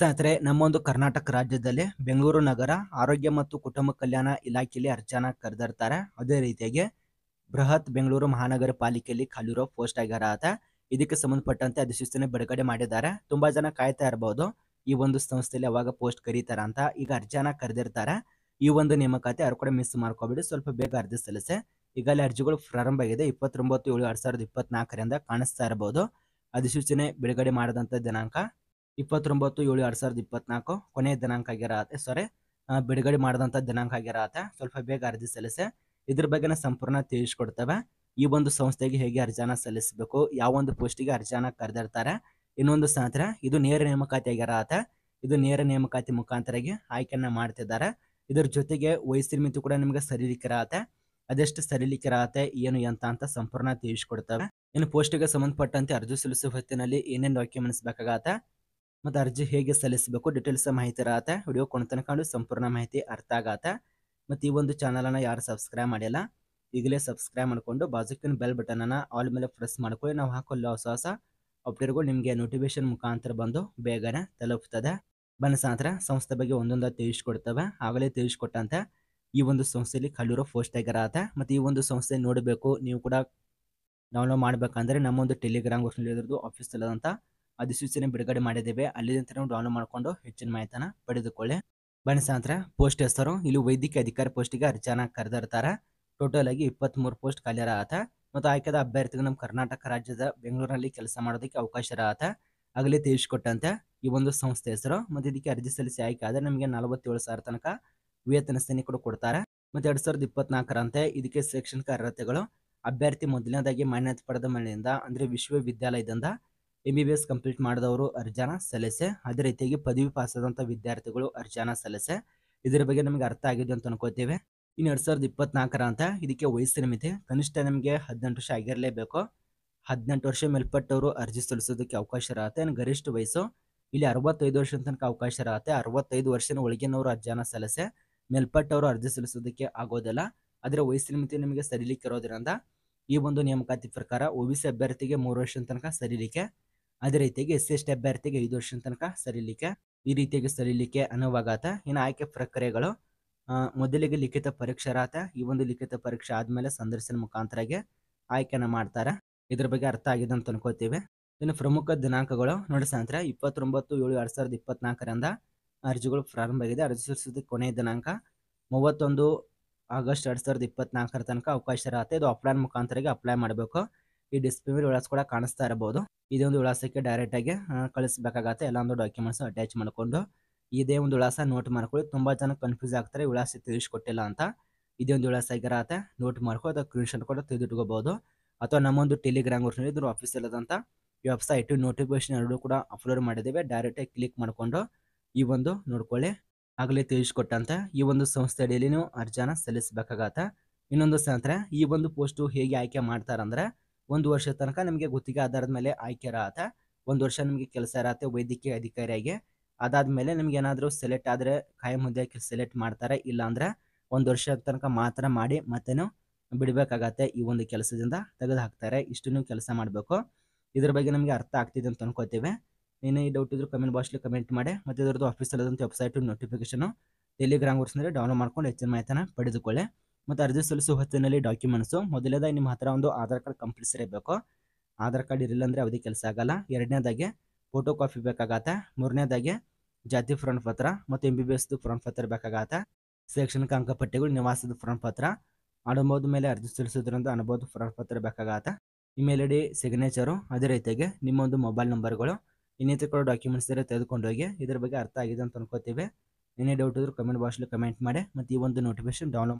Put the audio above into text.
ಸ್ನೇಹಿತರೆ ನಮ್ಮೊಂದು ಕರ್ನಾಟಕ ರಾಜ್ಯದಲ್ಲಿ ಬೆಂಗಳೂರು ನಗರ ಆರೋಗ್ಯ ಮತ್ತು ಕುಟುಂಬ ಕಲ್ಯಾಣ ಇಲಾಖೆಯಲ್ಲಿ ಅರ್ಚನಾ ಕರೆದಿರ್ತಾರೆ ಅದೇ ರೀತಿಯಾಗಿ ಬೃಹತ್ ಬೆಂಗಳೂರು ಮಹಾನಗರ ಪಾಲಿಕೆಯಲ್ಲಿ ಖಾಲಿರೋ ಪೋಸ್ಟ್ ಆಗ್ಯಾರ ಆತ ಇದಕ್ಕೆ ಸಂಬಂಧಪಟ್ಟಂತೆ ಅಧಿಸೂಚನೆ ಬಿಡುಗಡೆ ಮಾಡಿದ್ದಾರೆ ತುಂಬಾ ಜನ ಕಾಯ್ತಾ ಇರಬಹುದು ಈ ಒಂದು ಸಂಸ್ಥೆಯಲ್ಲಿ ಯಾವಾಗ ಪೋಸ್ಟ್ ಕರೀತಾರ ಅಂತ ಈಗ ಅರ್ಜಿಯನ್ನ ಕರೆದಿರ್ತಾರೆ ಈ ಒಂದು ನೇಮಕಾತಿ ಯಾರು ಕೂಡ ಮಿಸ್ ಮಾಡ್ಕೋಬೇಡಿ ಸ್ವಲ್ಪ ಬೇಗ ಅರ್ಜಿ ಸಲ್ಲಿಸಿ ಈಗಲೇ ಅರ್ಜಿಗಳು ಪ್ರಾರಂಭ ಆಗಿದೆ ಇಪ್ಪತ್ತೊಂಬತ್ತು ಏಳು ಎರಡ್ ಸಾವಿರದ ಇಪ್ಪತ್ನಾಲ್ಕರಿಂದ ಕಾಣಿಸ್ತಾ ಇರಬಹುದು ಅಧಿಸೂಚನೆ ಬಿಡುಗಡೆ ಮಾಡಿದಂತ ದಿನಾಂಕ ಇಪ್ಪತ್ತೊಂಬತ್ತು ಏಳು ಎರಡು ಸಾವಿರದ ಇಪ್ಪತ್ನಾಲ್ಕು ಕೊನೆಯ ದಿನಾಂಕ ಆಗಿರತ್ತೆ ಸಾರಿ ಬಿಡುಗಡೆ ಮಾಡಿದಂಥ ದಿನಾಂಕ ಆಗಿರತ್ತೆ ಸ್ವಲ್ಪ ಬೇಗ ಅರ್ಜಿ ಸಲ್ಲಿಸಿ ಇದ್ರ ಬಗ್ಗೆ ಸಂಪೂರ್ಣ ತಿಳಿಸ್ಕೊಡ್ತೇವೆ ಈ ಒಂದು ಸಂಸ್ಥೆಗೆ ಹೇಗೆ ಅರ್ಜಿನ ಸಲ್ಲಿಸಬೇಕು ಯಾವ ಒಂದು ಪೋಸ್ಟಿಗೆ ಅರ್ಜಿನ ಕರೆದಿರ್ತಾರೆ ಇನ್ನೊಂದು ಸಂತರ ಇದು ನೇರ ನೇಮಕಾತಿ ಆಗಿರತ್ತೆ ಇದು ನೇರ ನೇಮಕಾತಿ ಮುಖಾಂತರಾಗಿ ಆಯ್ಕೆಯನ್ನ ಮಾಡ್ತಿದ್ದಾರೆ ಇದ್ರ ಜೊತೆಗೆ ವಯಸ್ಸಿನ ಮಿತಿ ಕೂಡ ನಿಮಗೆ ಸರಿಲಿಕ್ಕಿರತ್ತೆ ಅದೆಷ್ಟು ಸರಿಲಿಕ್ಕಿರತ್ತೆ ಏನು ಎಂತ ಅಂತ ಸಂಪೂರ್ಣ ತಿಳಿಸ್ಕೊಡ್ತವೆ ಇನ್ನು ಪೋಸ್ಟಿಗೆ ಸಂಬಂಧಪಟ್ಟಂತೆ ಅರ್ಜಿ ಸಲ್ಲಿಸುವ ಹೊತ್ತಿನಲ್ಲಿ ಏನೇನು ಡಾಕ್ಯುಮೆಂಟ್ಸ್ ಬೇಕಾಗತ್ತೆ ಮತ್ತು ಅರ್ಜಿ ಹೇಗೆ ಸಲ್ಲಿಸಬೇಕು ಡೀಟೇಲ್ಸ್ ಮಾಹಿತಿ ಇರತ್ತೆ ವಿಡಿಯೋ ಕಂಡು ಸಂಪೂರ್ಣ ಮಾಹಿತಿ ಅರ್ಥ ಆಗತ್ತೆ ಮತ್ತು ಈ ಒಂದು ಚಾನಲನ್ನು ಯಾರು ಸಬ್ಸ್ಕ್ರೈಬ್ ಮಾಡಿಲ್ಲ ಈಗಲೇ ಸಬ್ಸ್ಕ್ರೈಬ್ ಮಾಡಿಕೊಂಡು ಬಾಜುಕಿನ ಬೆಲ್ ಬಟನನ್ನು ಆಲ್ ಮೇಲೆ ಪ್ರೆಸ್ ಮಾಡ್ಕೊಳ್ಳಿ ನಾವು ಹಾಕೊಲ್ಲ ಹೊಸ ಹೊಸ ಅಪ್ಡೇಟ್ಗಳು ನಿಮಗೆ ನೋಟಿಫಿಕೇಶನ್ ಮುಖಾಂತರ ಬಂದು ಬೇಗನೆ ತಲುಪ್ತದೆ ಬನಸಾಂತರ ಸಂಸ್ಥೆ ಬಗ್ಗೆ ಒಂದೊಂದು ತಿಳಿಸ್ಕೊಡ್ತವೆ ಆಗಲೇ ತಿಳಿಸ್ಕೊಟ್ಟಂತೆ ಈ ಒಂದು ಸಂಸ್ಥೆಯಲ್ಲಿ ಕಲ್ಲೂರು ಪೋಸ್ಟ್ ಆಗಿರತ್ತೆ ಮತ್ತು ಈ ಒಂದು ಸಂಸ್ಥೆ ನೋಡಬೇಕು ನೀವು ಕೂಡ ಡೌನ್ಲೋಡ್ ಮಾಡಬೇಕಂದ್ರೆ ನಮ್ಮೊಂದು ಟೆಲಿಗ್ರಾಮ್ ಗೋಷ್ಠಿಯಲ್ಲಿ ಇರೋದು ಆಫೀಸಲ್ಲಿ ಅಂತ ಅಧಿಸೂಚನೆ ಬಿಡುಗಡೆ ಮಾಡಿದ್ದೇವೆ ಅಲ್ಲಿಂದ ನಾವು ಡೌನ್ಲೋಡ್ ಮಾಡಿಕೊಂಡು ಹೆಚ್ಚಿನ ಮಾಹಿತಿನ ಪಡೆದುಕೊಳ್ಳಿ ಬನ್ನಿ ಸಾಂತ್ರ ಪೋಸ್ಟ್ ಹೆಸರು ಇಲ್ಲಿ ವೈದ್ಯಕೀಯ ಅಧಿಕಾರಿ ಪೋಸ್ಟಿಗೆ ಅರ್ಜನ ಕರೆದಿರ್ತಾರೆ ಟೋಟಲ್ ಆಗಿ ಮೂರು ಪೋಸ್ಟ್ ಖಾಲಿ ಆತ ಮತ್ತು ಆಯ್ಕೆದ ಅಭ್ಯರ್ಥಿಗಳು ನಮ್ಮ ಕರ್ನಾಟಕ ರಾಜ್ಯದ ಬೆಂಗಳೂರಿನಲ್ಲಿ ಕೆಲಸ ಮಾಡೋದಕ್ಕೆ ಅವಕಾಶ ಆತ ಆಗಲೇ ತಿಳಿಸ್ಕೊಟ್ಟಂತೆ ಈ ಒಂದು ಸಂಸ್ಥೆ ಹೆಸರು ಮತ್ತು ಇದಕ್ಕೆ ಅರ್ಜಿ ಸಲ್ಲಿಸಿ ಆಯ್ಕೆ ಆದರೆ ನಮಗೆ ನಲವತ್ತೇಳು ಸಾವಿರ ತನಕ ವೇತನ ಸೇನೆ ಕೂಡ ಕೊಡ್ತಾರೆ ಮತ್ತು ಎರಡು ಸಾವಿರದ ಇಪ್ಪತ್ನಾಲ್ಕರಂತೆ ಇದಕ್ಕೆ ಶೈಕ್ಷಣಿಕ ಅರ್ಹತೆಗಳು ಅಭ್ಯರ್ಥಿ ಮೊದಲನೇದಾಗಿ ಮಾನ್ಯತೆ ಪಡೆದ ಮನೆಯಿಂದ ಅಂದರೆ ವಿಶ್ವವಿದ್ಯಾಲಯದಿಂದ M B B S complete ಮಾಡಿದವರು ಅರ್ಜನ ಸಲಸೆ ಅದೇ ರೀತಿಯಾಗಿ ಪದವಿ ಪಾಸಾದಂಥ ವಿದ್ಯಾರ್ಥಿಗಳು ಅರ್ಜನ ಸಲಸೆ ಇದರ ಬಗ್ಗೆ ನಮಗೆ ಅರ್ಥ ಆಗಿದೆ ಅಂತ ಅನ್ಕೋತೇವೆ ಇನ್ನು ಎರಡು ಸಾವಿರದ ಇಪ್ಪತ್ನಾಲ್ಕರ ಅಂತ ಇದಕ್ಕೆ ವಯಸ್ಸಿನ ಮಿತಿ ಕನಿಷ್ಠ ನಮಗೆ ಹದಿನೆಂಟು ವರ್ಷ ಆಗಿರಲೇಬೇಕು ಹದಿನೆಂಟು ವರ್ಷ ಮೇಲ್ಪಟ್ಟವರು ಅರ್ಜಿ ಸಲ್ಲಿಸೋದಕ್ಕೆ ಅವಕಾಶ ಇರತ್ತೆ ಇನ್ನು ಗರಿಷ್ಠ ವಯಸ್ಸು ಇಲ್ಲಿ ಅರವತ್ತೈದು ವರ್ಷ ತನಕ ಅವಕಾಶ ಇರುತ್ತೆ ಅರವತ್ತೈದು ವರ್ಷನ ಒಳಗಿನವರು ಅರ್ಜನ ಸಲಸೆ ಮೇಲ್ಪಟ್ಟವರು ಅರ್ಜಿ ಸಲ್ಲಿಸೋದಕ್ಕೆ ಆಗೋದಿಲ್ಲ ಅದರ ವಯಸ್ಸಿನ ಮಿತಿ ನಿಮಗೆ ಸರಿಲಿಕ್ಕೆ ಇರೋದ್ರಿಂದ ಈ ಒಂದು ನೇಮಕಾತಿ ಪ್ರಕಾರ ಒ ಬಿ ಸಿ ಅಭ್ಯರ್ಥಿಗೆ ಮೂರು ವರ್ಷದ ತನಕ ಸರಿಲಿಕ್ಕೆ ಅದೇ ರೀತಿಯಾಗಿ ಎಸ್ ಸಿ ಎಸ್ ಟಿ ಅಭ್ಯರ್ಥಿಗೆ ಐದು ವರ್ಷದ ತನಕ ಸರಿಲಿಕ್ಕೆ ಈ ರೀತಿಯಾಗಿ ಸರಿಲಿಕ್ಕೆ ಅನುವಾಗಾತ ಇನ್ನು ಆಯ್ಕೆ ಪ್ರಕ್ರಿಯೆಗಳು ಮೊದಲಿಗೆ ಲಿಖಿತ ಪರೀಕ್ಷೆ ರಾತ ಈ ಒಂದು ಲಿಖಿತ ಪರೀಕ್ಷೆ ಆದಮೇಲೆ ಸಂದರ್ಶನ ಮುಖಾಂತರಗೆ ಆಯ್ಕೆನ ಮಾಡ್ತಾರೆ ಇದ್ರ ಬಗ್ಗೆ ಅರ್ಥ ಆಗಿದೆ ಅಂತ ಅನ್ಕೋತೀವಿ ಇನ್ನು ಪ್ರಮುಖ ದಿನಾಂಕಗಳು ನಡೆಸಂತ್ರ ಇಪ್ಪತ್ತೊಂಬತ್ತು ಏಳು ಎರಡ್ ಸಾವಿರದ ಇಪ್ಪತ್ನಾಲ್ಕರಿಂದ ಅರ್ಜಿಗಳು ಪ್ರಾರಂಭ ಆಗಿದೆ ಅರ್ಜಿ ಸಲ್ಲಿಸಿದ ಕೊನೆಯ ದಿನಾಂಕ ಮೂವತ್ತೊಂದು ಆಗಸ್ಟ್ ಎರಡ್ ಸಾವಿರದ ಇಪ್ಪತ್ನಾಲ್ಕರ ತನಕ ಅವಕಾಶ ಇರತ್ತೆ ಇದು ಅಪ್ಲೈನ್ ಮುಖಾಂತರಗೆ ಅಪ್ಲೈ ಮಾಡಬೇಕು ಈ ಡಿಸ್ಪ್ಲೇ ಮೇಲೆ ವಿಳಾಸ ಕೂಡ ಕಾಣಿಸ್ತಾ ಇರಬಹುದು ಇದೊಂದು ಒಂದು ವಿಳಾಸಕ್ಕೆ ಡೈರೆಕ್ಟ್ ಆಗಿ ಕಳಿಸಬೇಕಾಗತ್ತೆ ಎಲ್ಲ ಒಂದು ಡಾಕ್ಯುಮೆಂಟ್ಸ್ ಅಟ್ಯಾಚ್ ಮಾಡಿಕೊಂಡು ಇದೇ ಒಂದು ವಿಳಾಸ ನೋಟ್ ಮಾಡ್ಕೊಳ್ಳಿ ತುಂಬಾ ಜನ ಕನ್ಫ್ಯೂಸ್ ಆಗ್ತಾರೆ ವಿಳಾಸ ತಿಳಿಸ್ಕೊಟ್ಟಿಲ್ಲ ಅಂತ ಇದೇ ಒಂದು ವಿಳಾಸ ಆಗಿರತ್ತೆ ನೋಟ್ ಮಾಡ್ಕೊಂಡು ಅಥವಾ ಶಾಟ್ ಕೂಡ ತೆಗೆದುಟ್ಕೋಬಹುದು ಅಥವಾ ನಮ್ಮೊಂದು ಟೆಲಿಗ್ರಾಮ್ ಗ್ರೂಪ್ನಲ್ಲಿ ಇದ್ರ ಆಫೀಸ್ ಇಲ್ಲದಂತ ವೆಬ್ಸೈಟ್ ನೋಟಿಫಿಕೇಶನ್ ಎರಡು ಕೂಡ ಅಪ್ಲೋಡ್ ಮಾಡಿದ್ದೇವೆ ಆಗಿ ಕ್ಲಿಕ್ ಮಾಡಿಕೊಂಡು ಈ ಒಂದು ನೋಡ್ಕೊಳ್ಳಿ ಆಗಲೇ ತಿಳಿಸ್ಕೊಟ್ಟಂತೆ ಈ ಒಂದು ಸಂಸ್ಥೆ ಅಡಿಯಲ್ಲಿ ನೀವು ಅರ್ಜಿನ ಸಲ್ಲಿಸಬೇಕಾಗತ್ತೆ ಇನ್ನೊಂದು ಸ್ನೇಹಿತರೆ ಈ ಒಂದು ಪೋಸ್ಟು ಹೇಗೆ ಆಯ್ಕೆ ಮಾಡ್ತಾರಂದ್ರೆ ಒಂದು ವರ್ಷದ ತನಕ ನಿಮಗೆ ಗುತ್ತಿಗೆ ಆಧಾರದ ಮೇಲೆ ಆಯ್ಕೆ ಇರತ್ತೆ ಒಂದು ವರ್ಷ ನಿಮಗೆ ಕೆಲಸ ಇರತ್ತೆ ವೈದ್ಯಕೀಯ ಅಧಿಕಾರಿಯಾಗಿ ಅದಾದ ಮೇಲೆ ನಿಮ್ಗೆ ಏನಾದರೂ ಸೆಲೆಕ್ಟ್ ಆದರೆ ಕಾಯಂ ಹುದ್ದೆಗೆ ಸೆಲೆಕ್ಟ್ ಮಾಡ್ತಾರೆ ಇಲ್ಲಾಂದ್ರೆ ಒಂದು ವರ್ಷ ತನಕ ಮಾತ್ರ ಮಾಡಿ ಮತ್ತೇನು ಬಿಡಬೇಕಾಗತ್ತೆ ಈ ಒಂದು ಕೆಲಸದಿಂದ ತೆಗೆದು ಹಾಕ್ತಾರೆ ಇಷ್ಟು ನೀವು ಕೆಲಸ ಮಾಡಬೇಕು ಇದ್ರ ಬಗ್ಗೆ ನಮಗೆ ಅರ್ಥ ಆಗ್ತಿದೆ ಅಂತ ಅನ್ಕೋತೀವಿ ಏನೇ ಈ ಡೌಟ್ ಇದ್ರು ಕಮೆಂಟ್ ಬಾಕ್ಸ್ಲಿ ಕಮೆಂಟ್ ಮಾಡಿ ಮತ್ತು ಇದರದ್ದು ಆಫೀಸಲ್ಲಿ ವೆಬ್ಸೈಟ್ ನೋಟಿಫಿಕೇಶನು ಟೆಲಿಗ್ರಾಮ್ ಕೋರ್ಸ್ನಲ್ಲಿ ಡೌನ್ಲೋಡ್ ಮಾಡ್ಕೊಂಡು ಹೆಚ್ಚಿನ ಮಾಹಿತಿನ ಪಡೆದುಕೊಳ್ಳಿ ಮತ್ತು ಅರ್ಜಿ ಸಲ್ಲಿಸುವ ಹೊತ್ತಿನಲ್ಲಿ ಡಾಕ್ಯುಮೆಂಟ್ಸು ಮೊದಲನೇದಾಗಿ ನಿಮ್ಮ ಹತ್ರ ಒಂದು ಆಧಾರ್ ಕಾರ್ಡ್ ಕಂಪಲ್ಸರಿ ಬೇಕು ಆಧಾರ್ ಕಾರ್ಡ್ ಇರಲಿಲ್ಲ ಅಂದರೆ ಅವಧಿ ಕೆಲಸ ಆಗಲ್ಲ ಎರಡನೇದಾಗಿ ಫೋಟೋ ಕಾಪಿ ಬೇಕಾಗತ್ತೆ ಮೂರನೇದಾಗಿ ಜಾತಿ ಫ್ರಂಟ್ ಪತ್ರ ಮತ್ತು ಎಂ ಬಿ ಬಿ ಎಸ್ದು ಫ್ರಂಟ್ ಪತ್ರ ಬೇಕಾಗತ್ತೆ ಶೈಕ್ಷಣಿಕ ಅಂಕಪಟ್ಟಿಗಳು ನಿವಾಸದ ಫ್ರಂಟ್ ಪತ್ರ ಅನುಭವದ ಮೇಲೆ ಅರ್ಜಿ ಸಲ್ಲಿಸೋದ್ರಿಂದ ಅನುಭವದ ಫ್ರಾನ್ ಪತ್ರ ಬೇಕಾಗತ್ತೆ ಇಮೇಲ್ ಐ ಡಿ ಸಿಗ್ನೇಚರು ಅದೇ ರೀತಿಯಾಗಿ ನಿಮ್ಮ ಒಂದು ಮೊಬೈಲ್ ನಂಬರ್ಗಳು ಇನ್ನಿತರ ಡಾಕ್ಯುಮೆಂಟ್ಸ್ ತೆಗೆದುಕೊಂಡು ಹೋಗಿ ಇದ್ರ ಬಗ್ಗೆ ಅರ್ಥ ಆಗಿದೆ ಅಂತ ಅನ್ಕೋತೀವಿ ಏನೇ ಡೌಟ್ ಇದ್ರೂ ಕಮೆಂಟ್ ಬಾಕ್ಸಲ್ಲಿ ಕಮೆಂಟ್ ಮಾಡಿ ಮತ್ತು ಈ ಒಂದು ನೋಟಿಫಿಕೇಶನ್ ಡೌನ್ಲೋಡ್